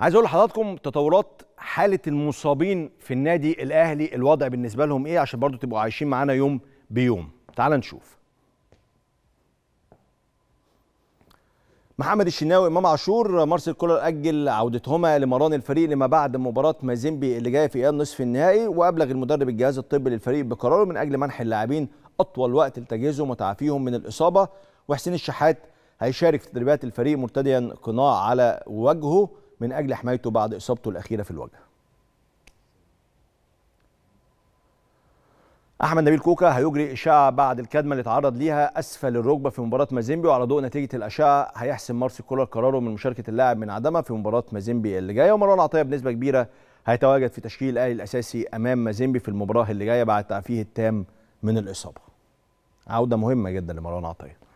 عايز اقول لحضراتكم تطورات حاله المصابين في النادي الاهلي الوضع بالنسبه لهم ايه عشان برضو تبقوا عايشين معانا يوم بيوم تعال نشوف محمد الشناوي امام عاشور مارسيل كولر اجل عودتهما لمران الفريق لما بعد مباراه مازيمبي اللي جايه في ايام نصف النهائي وابلغ المدرب الجهاز الطبي للفريق بقراره من اجل منح اللاعبين اطول وقت لتجهيزهم وتعافيهم من الاصابه وحسين الشحات هيشارك في تدريبات الفريق مرتديا قناع على وجهه من أجل حمايته بعد إصابته الأخيرة في الوجه احمد نبيل كوكا هيجري اشعه بعد الكدمه اللي تعرض ليها اسفل الركبه في مباراه مازيمبي وعلى ضوء نتيجه الاشعه هيحسم مارسي كولر قراره من مشاركه اللاعب من عدمه في مباراه مازيمبي اللي جايه ومروان عطيه بنسبه كبيره هيتواجد في تشكيل الاهلي الاساسي امام مازيمبي في المباراه اللي جايه بعد تعافيه التام من الاصابه عوده مهمه جدا لمروان عطيه